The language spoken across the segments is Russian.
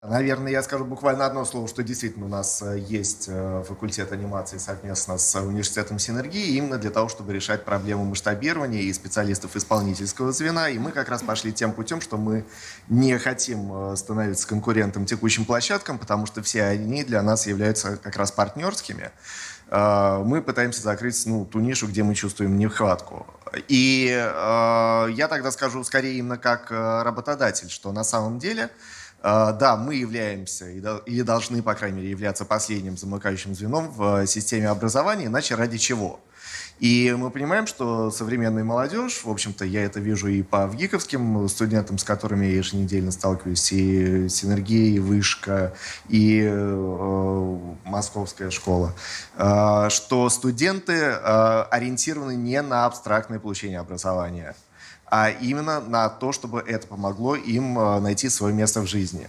Наверное, я скажу буквально одно слово, что действительно у нас э, есть э, факультет анимации совместно с университетом синергии, именно для того, чтобы решать проблему масштабирования и специалистов исполнительского звена. И мы как раз пошли тем путем, что мы не хотим э, становиться конкурентом текущим площадкам, потому что все они для нас являются как раз партнерскими. Мы пытаемся закрыть ну, ту нишу, где мы чувствуем нехватку. И я тогда скажу скорее именно как работодатель, что на самом деле а, да, мы являемся или должны, по крайней мере, являться последним замыкающим звеном в э, системе образования, иначе ради чего? И мы понимаем, что современная молодежь, в общем-то, я это вижу и по ВГИКовским студентам, с которыми я еженедельно сталкиваюсь, и синергия, и вышка, и э, московская школа, э, что студенты э, ориентированы не на абстрактное получение образования, а именно на то, чтобы это помогло им э, найти свое место в жизни.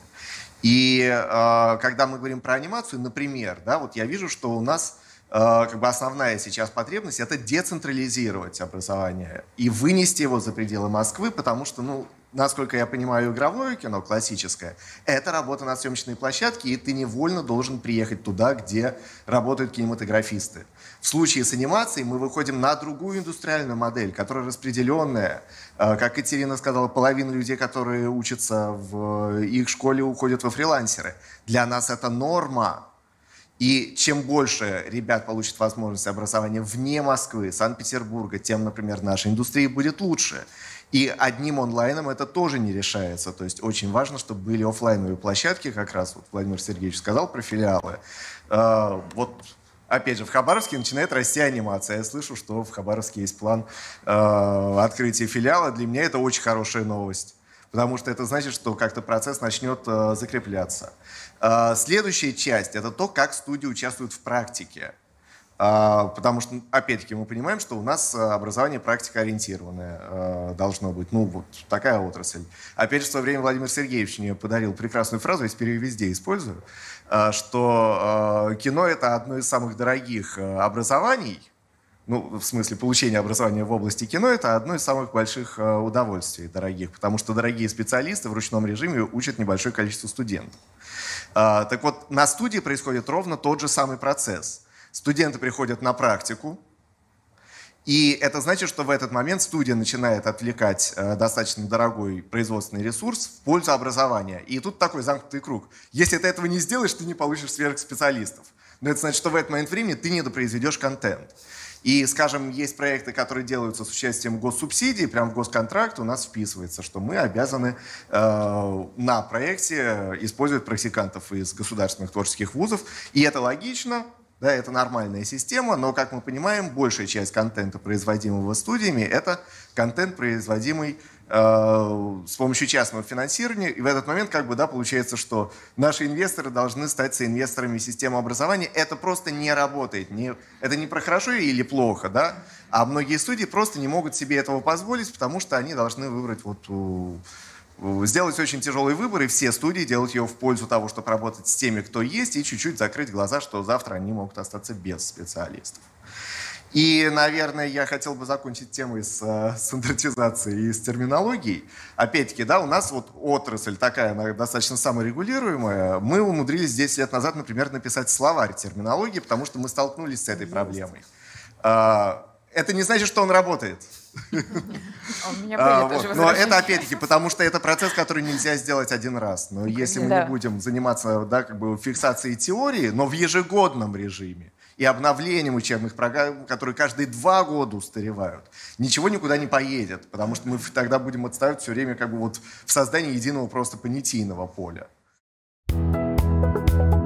И э, когда мы говорим про анимацию, например, да, вот я вижу, что у нас Э, как бы основная сейчас потребность, это децентрализировать образование и вынести его за пределы Москвы, потому что, ну, насколько я понимаю, игровое кино классическое — это работа на съемочной площадке, и ты невольно должен приехать туда, где работают кинематографисты. В случае с анимацией мы выходим на другую индустриальную модель, которая распределенная. Э, как Екатерина сказала, половина людей, которые учатся в э, их школе, уходят во фрилансеры. Для нас это норма, и чем больше ребят получат возможность образования вне Москвы, Санкт-Петербурга, тем, например, наша индустрия будет лучше. И одним онлайном это тоже не решается. То есть очень важно, чтобы были офлайновые площадки, как раз вот Владимир Сергеевич сказал про филиалы. Э, вот опять же, в Хабаровске начинает расти анимация. Я слышу, что в Хабаровске есть план э, открытия филиала. Для меня это очень хорошая новость потому что это значит, что как-то процесс начнет э, закрепляться. Э, следующая часть – это то, как студии участвуют в практике. Э, потому что, опять-таки, мы понимаем, что у нас э, образование практика ориентированное э, должно быть. Ну, вот такая отрасль. Опять же, в свое время Владимир Сергеевич мне подарил прекрасную фразу, я теперь ее везде использую, что кино – это одно из самых дорогих образований – ну, в смысле, получения образования в области кино, это одно из самых больших э, удовольствий дорогих, потому что дорогие специалисты в ручном режиме учат небольшое количество студентов. А, так вот, на студии происходит ровно тот же самый процесс. Студенты приходят на практику, и это значит, что в этот момент студия начинает отвлекать э, достаточно дорогой производственный ресурс в пользу образования. И тут такой замкнутый круг. Если ты этого не сделаешь, ты не получишь сверхспециалистов. Но это значит, что в этот момент времени ты не недопроизведешь контент. И, скажем, есть проекты, которые делаются с участием госсубсидий, прям в госконтракт у нас вписывается, что мы обязаны э, на проекте использовать практикантов из государственных творческих вузов. И это логично, да, это нормальная система, но, как мы понимаем, большая часть контента, производимого студиями, это контент, производимый с помощью частного финансирования. И в этот момент как бы, да, получается, что наши инвесторы должны стать соинвесторами системы образования. Это просто не работает. Не, это не про хорошо или плохо, да? А многие судьи просто не могут себе этого позволить, потому что они должны выбрать вот сделать очень тяжелый выбор, и все студии делать его в пользу того, чтобы работать с теми, кто есть, и чуть-чуть закрыть глаза, что завтра они могут остаться без специалистов. И, наверное, я хотел бы закончить темой с э, стандартизацией и с терминологией. Опять-таки, да, у нас вот отрасль такая, она достаточно саморегулируемая. Мы умудрились 10 лет назад, например, написать словарь терминологии, потому что мы столкнулись с этой проблемой. Э, это не значит, что он работает. А, а вот. Но это опять-таки, потому что это процесс, который нельзя сделать один раз. Но если мы да. не будем заниматься да, как бы фиксацией теории, но в ежегодном режиме, и обновлением учебных программ, которые каждые два года устаревают. Ничего никуда не поедет, потому что мы тогда будем отставать все время как бы вот в создании единого просто понятийного поля. thank you